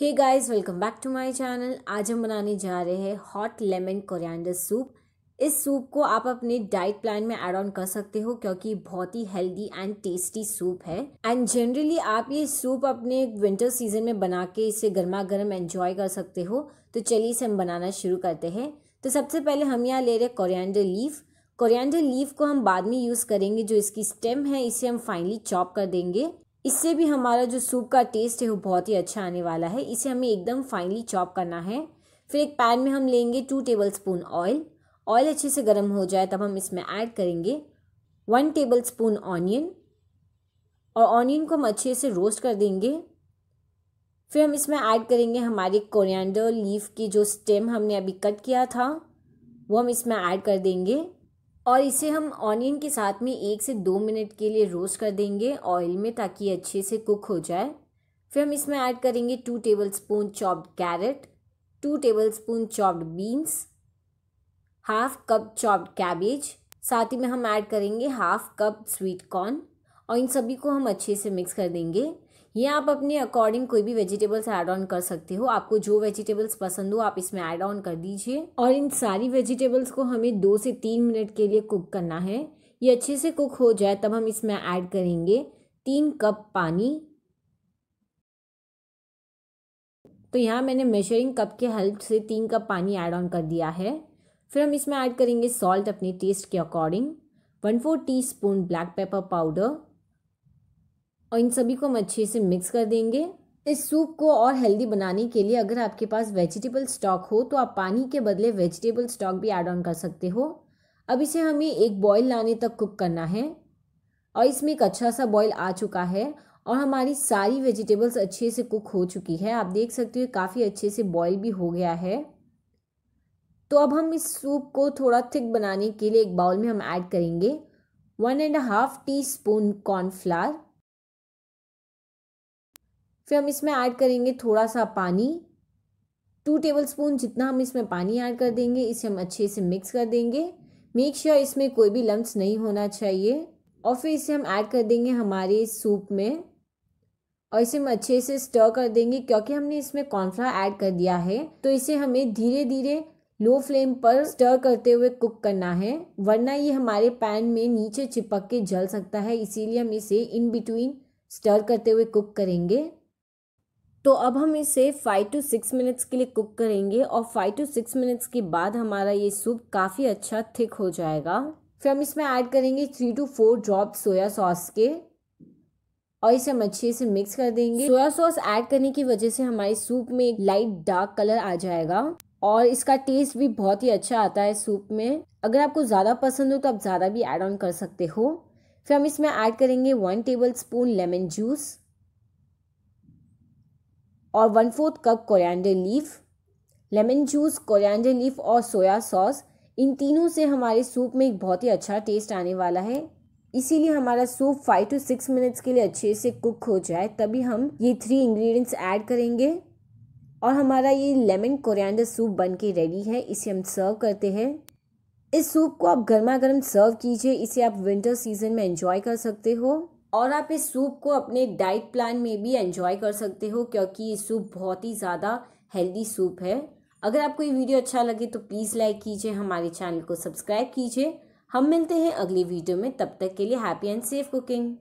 hey guys welcome back to my channel आज हम बनाने जा रहे हैं हॉट लेमन कोरिएंडर सूप इस सूप को आप अपने डाइट प्लान में एड ऑन कर सकते हो क्योंकि बहुत ही हेल्दी एंड टेस्टी सूप है एंड जनरली आप ये सूप अपने विंटर सीजन में बना के इसे गर्मा गर्म एंजॉय कर सकते हो तो चलिए इसे हम बनाना शुरू करते हैं तो सबसे पहले हम यहाँ ले रहे कोरिएंडर लीफ कोरिएंडर लीफ को हम बाद में यूज़ करेंगे जो इसकी स्टेम है इसे हम फाइनली चॉप कर देंगे इससे भी हमारा जो सूप का टेस्ट है वो बहुत ही अच्छा आने वाला है इसे हमें एकदम फाइनली चॉप करना है फिर एक पैन में हम लेंगे two tablespoon oil oil अच्छे से गर्म हो जाए तब हम इसमें ऐड करेंगे वन टेबल स्पून ऑनियन और ऑनियन को हम अच्छे से रोस्ट कर देंगे फिर हम इसमें ऐड करेंगे हमारे कोरिएंडर लीफ की जो स्टेम हमने अभी कट किया था वो हम इसमें ऐड कर देंगे और इसे हम ऑनियन के साथ में एक से दो मिनट के लिए रोस्ट कर देंगे ऑयल में ताकि अच्छे से कुक हो जाए फिर हम इसमें ऐड करेंगे two tablespoon chopped carrot two tablespoon chopped beans half cup chopped cabbage साथ ही में हम ऐड करेंगे हाफ कप स्वीट कॉर्न और इन सभी को हम अच्छे से मिक्स कर देंगे ये आप अपने अकॉर्डिंग कोई भी वेजिटेबल्स ऐड ऑन कर सकते हो आपको जो वेजिटेबल्स पसंद हो आप इसमें ऐड ऑन कर दीजिए और इन सारी वेजिटेबल्स को हमें दो से तीन मिनट के लिए कुक करना है ये अच्छे से कुक हो जाए तब हम इसमें ऐड करेंगे तीन कप पानी तो यहाँ मैंने मेजरिंग कप के हेल्प से तीन कप पानी ऐड ऑन कर दिया है फिर हम इसमें ऐड करेंगे सॉल्ट अपने टेस्ट के according one four teaspoon black pepper powder और इन सभी को हम अच्छे से मिक्स कर देंगे इस सूप को और हेल्दी बनाने के लिए अगर आपके पास वेजिटेबल स्टॉक हो तो आप पानी के बदले वेजिटेबल स्टॉक भी ऐड ऑन कर सकते हो अब इसे हमें एक बॉईल लाने तक कुक करना है और इसमें एक अच्छा सा बॉईल आ चुका है और हमारी सारी वेजिटेबल्स अच्छे से कुक हो चुकी है आप देख सकते हो काफ़ी अच्छे से बॉईल भी हो गया है तो अब हम इस सूप को थोड़ा थिक बनाने के लिए एक बाउल में हम ऐड करेंगे one and half teaspoon cornflour फिर हम इसमें ऐड करेंगे थोड़ा सा पानी टू टेबल स्पून जितना हम इसमें पानी ऐड कर देंगे इसे हम अच्छे से मिक्स कर देंगे मेक श्योर sure इसमें कोई भी लम्ब नहीं होना चाहिए और फिर इसे हम ऐड कर देंगे हमारे सूप में और इसे हम अच्छे से स्टर कर देंगे क्योंकि हमने इसमें कॉर्नफ्लावर ऐड कर दिया है तो इसे हमें धीरे धीरे लो फ्लेम पर स्टर करते हुए कुक करना है वरना ये हमारे पैन में नीचे चिपक के जल सकता है इसीलिए हम इसे इन बिटवीन स्टर करते हुए कुक करेंगे तो अब हम इसे फाइव टू सिक्स मिनट्स के लिए कुक करेंगे और फाइव टू सिक्स मिनट्स के बाद हमारा ये सूप काफ़ी अच्छा थिक हो जाएगा फिर हम इसमें ऐड करेंगे three two four drop soya sauce के और इसे हम अच्छे से मिक्स कर देंगे सोया सॉस ऐड करने की वजह से हमारे सूप में एक लाइट डार्क कलर आ जाएगा और इसका टेस्ट भी बहुत ही अच्छा आता है सूप में अगर आपको ज़्यादा पसंद हो तो आप ज़्यादा भी ऐड ऑन कर सकते हो फिर हम इसमें ऐड करेंगे one tablespoon lemon juice और one fourth cup coriander leaf lemon juice coriander leaf और सोया सॉस इन तीनों से हमारे सूप में एक बहुत ही अच्छा टेस्ट आने वाला है इसीलिए हमारा soup five two six minutes के लिए अच्छे से कुक हो जाए तभी हम ये थ्री इंग्रेडिएंट्स ऐड करेंगे और हमारा ये लेमन कोरिएंडर सूप बन के रेडी है इसे हम सर्व करते हैं इस सूप को आप गर्मा गर्म सर्व कीजिए इसे आप विंटर सीजन में एंजॉय कर सकते हो और आप इस सूप को अपने डाइट प्लान में भी एंजॉय कर सकते हो क्योंकि ये सूप बहुत ही ज़्यादा हेल्दी सूप है अगर आपको ये वीडियो अच्छा लगे तो प्लीज़ लाइक कीजिए हमारे चैनल को सब्सक्राइब कीजिए हम मिलते हैं अगली वीडियो में तब तक के लिए हैप्पी एंड सेफ कुकिंग